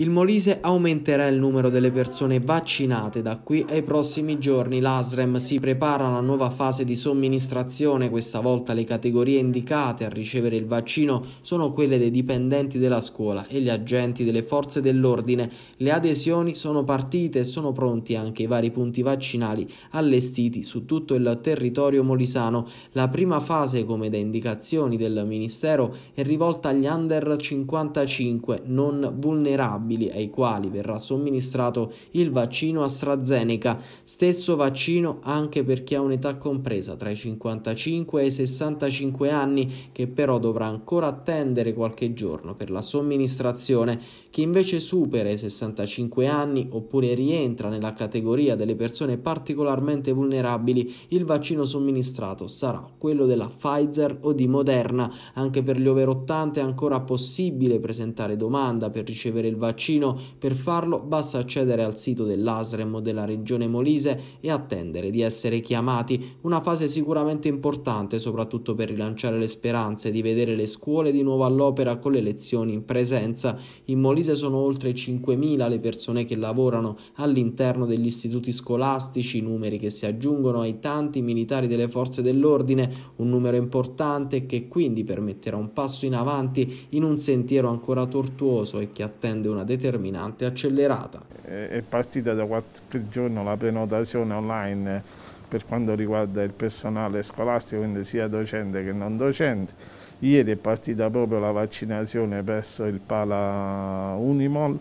Il Molise aumenterà il numero delle persone vaccinate da qui ai prossimi giorni. L'ASREM si prepara a una nuova fase di somministrazione. Questa volta le categorie indicate a ricevere il vaccino sono quelle dei dipendenti della scuola e gli agenti delle forze dell'ordine. Le adesioni sono partite e sono pronti anche i vari punti vaccinali allestiti su tutto il territorio molisano. La prima fase, come da indicazioni del Ministero, è rivolta agli under 55 non vulnerabili vulnerabili ai quali verrà somministrato il vaccino AstraZeneca, stesso vaccino anche per chi ha un'età compresa tra i 55 e i 65 anni che però dovrà ancora attendere qualche giorno per la somministrazione. Chi invece supera i 65 anni oppure rientra nella categoria delle persone particolarmente vulnerabili, il vaccino somministrato sarà quello della Pfizer o di Moderna. Anche per gli over 80 è ancora possibile presentare domanda per ricevere il vaccino vaccino. Per farlo basta accedere al sito dell'ASREM della regione Molise e attendere di essere chiamati, una fase sicuramente importante soprattutto per rilanciare le speranze di vedere le scuole di nuovo all'opera con le lezioni in presenza. In Molise sono oltre 5.000 le persone che lavorano all'interno degli istituti scolastici, numeri che si aggiungono ai tanti militari delle forze dell'ordine, un numero importante che quindi permetterà un passo in avanti in un sentiero ancora tortuoso e che attende una una determinante accelerata. È partita da qualche giorno la prenotazione online per quanto riguarda il personale scolastico, quindi sia docente che non docente. Ieri è partita proprio la vaccinazione presso il Pala Unimol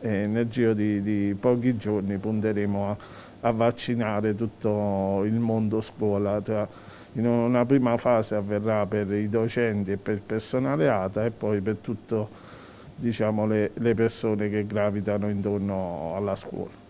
e nel giro di, di pochi giorni punteremo a, a vaccinare tutto il mondo scuola tra in una prima fase avverrà per i docenti e per il personale ATA e poi per tutto il diciamo, le, le persone che gravitano intorno alla scuola.